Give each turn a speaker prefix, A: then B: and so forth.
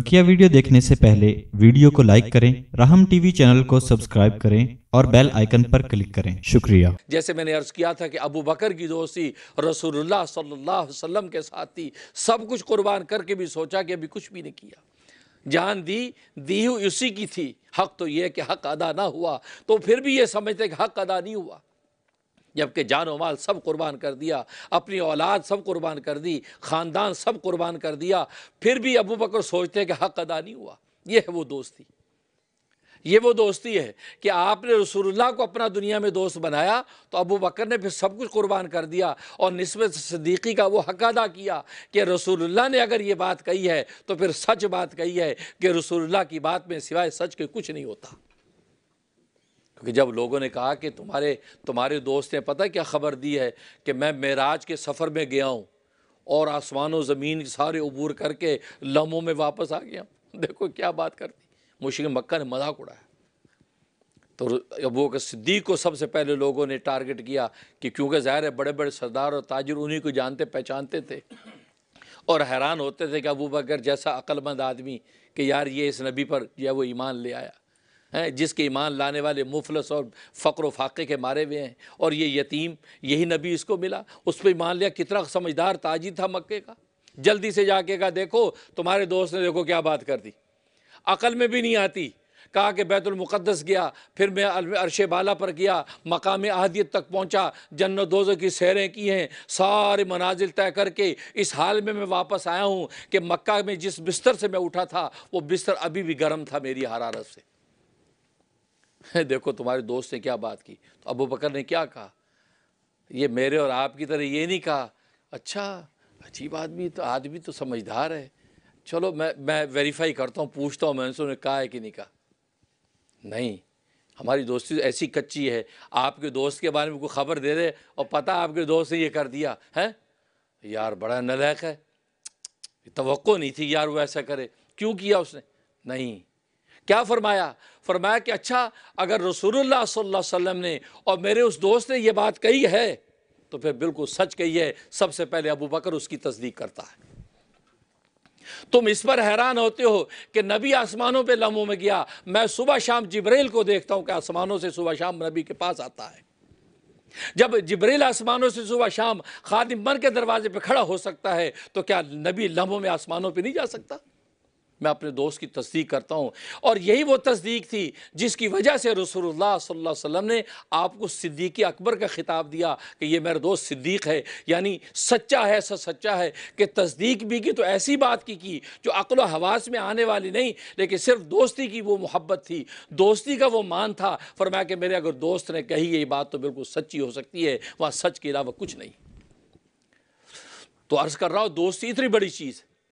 A: बकिया वीडियो देखने से पहले वीडियो को लाइक करें राहम टीवी चैनल को सब्सक्राइब करें और बेल आइकन पर क्लिक करें शुक्रिया जैसे मैंने अर्ज किया था कि अबू बकर की दोस्ती रसूलुल्लाह सल्लल्लाहु अलैहि वसल्लम के साथ थी सब कुछ कुर्बान करके भी सोचा कि अभी कुछ भी नहीं किया जान दी दी उसी की थी हक तो यह कि हक अदा ना हुआ तो फिर भी ये समझते कि हक अदा नहीं हुआ जबकि जान वाल सब कुर्बान कर दिया अपनी औलाद सब कुर्बान कर दी ख़ानदान सब कुर्बान कर दिया फिर भी अबू बकर सोचते हैं कि हक अदा नहीं हुआ यह है वो दोस्ती ये वो दोस्ती है कि आपने रसूलुल्लाह को अपना दुनिया में दोस्त बनाया तो अबू बकर ने फिर सब कुछ कुर्बान कर दिया और नस्बत सदीकी का वो हक अदा किया कि रसूलुल्लाह ने अगर ये बात कही है तो फिर सच बात कही है कि रसूलुल्लाह की बात में सिवाय सच के कुछ नहीं होता क्योंकि जब लोगों ने कहा कि तुम्हारे तुम्हारे दोस्त ने पता क्या ख़बर दी है कि मैं मेराज के सफ़र में गया हूँ और आसमान ज़मीन सारे अबूर करके लम्हों में वापस आ गया देखो क्या बात कर दी मुश्किल मक्का ने मजाक उड़ाया तो अबू के सिद्दीक को सबसे पहले लोगों ने टारगेट किया कि क्योंकि ज़ाहिर है बड़े बड़े सरदार और ताजर उन्हीं को जानते पहचानते थे और हैरान होते थे कि अबू बकर जैसा अक्लमंद आदमी कि यार ये इस नबी पर यह वो ईमान ले आया हैं जिसके ईमान लाने वाले मुफलस और फ़क्र फाक़े के मारे हुए हैं और ये यतीम यही नबी इसको मिला उस पर ईमान लिया कितना समझदार ताजी था मक्के का जल्दी से जाके कहा देखो तुम्हारे दोस्त ने देखो क्या बात कर दी अकल में भी नहीं आती कहा कि बैतुलमक़दस गया फिर मैं अरश बाला पर गया मकाम अहदियत तक पहुँचा जन्नत दोजों की सैरें की हैं सारे मनाजिल तय करके इस हाल में मैं वापस आया हूँ कि मक्का में जिस बिस्तर से मैं उठा था वो बिस्तर अभी भी गर्म था मेरी हरारत से देखो तुम्हारे दोस्त ने क्या बात की तो अबू बकर ने क्या कहा ये मेरे और आपकी तरह ये नहीं कहा अच्छा अजीब आदमी तो आदमी तो समझदार है चलो मैं मैं वेरीफाई करता हूँ पूछता हूँ मैंने उन्होंने कहा है कि नहीं कहा नहीं हमारी दोस्ती तो ऐसी कच्ची है आपके दोस्त के बारे में कोई खबर दे दे और पता आपके दोस्त ने ये कर दिया है यार बड़ा नलहक है तो नहीं थी यार वो ऐसा करे क्यों किया उसने नहीं क्या फरमाया फरमाया कि अच्छा अगर रसूलुल्लाह सल्लल्लाहु अलैहि वसल्लम ने और मेरे उस दोस्त ने यह बात कही है तो फिर बिल्कुल सच कही है सबसे पहले अबू बकर उसकी तस्दीक करता है तुम इस पर हैरान होते हो कि नबी आसमानों पर लम्हों में गया मैं सुबह शाम जिब्रेल को देखता हूं कि आसमानों से सुबह शाम नबी के पास आता है जब जिब्रेल आसमानों से सुबह शाम खादिम मर के दरवाजे पर खड़ा हो सकता है तो क्या नबी लम्हों में आसमानों पर नहीं जा सकता मैं अपने दोस्त की तस्दीक करता हूँ और यही वो तस्दीक थी जिसकी वजह से रसोल्ला सल्लम ने आपको सिद्दीक अकबर का ख़िताब दिया कि ये मेरा दोस्त सिद्दीक है यानी सच्चा है ऐसा सच्चा है कि तस्दीक भी की तो ऐसी बात की की जो अकल हवास में आने वाली नहीं लेकिन सिर्फ दोस्ती की वो मोहब्बत थी दोस्ती का वो मान था फरमाया कि मेरे अगर दोस्त ने कही ये बात तो बिल्कुल सच्ची हो सकती है वहाँ सच के अलावा कुछ नहीं तो अर्ज़ कर रहा हूँ दोस्ती इतनी बड़ी चीज़ है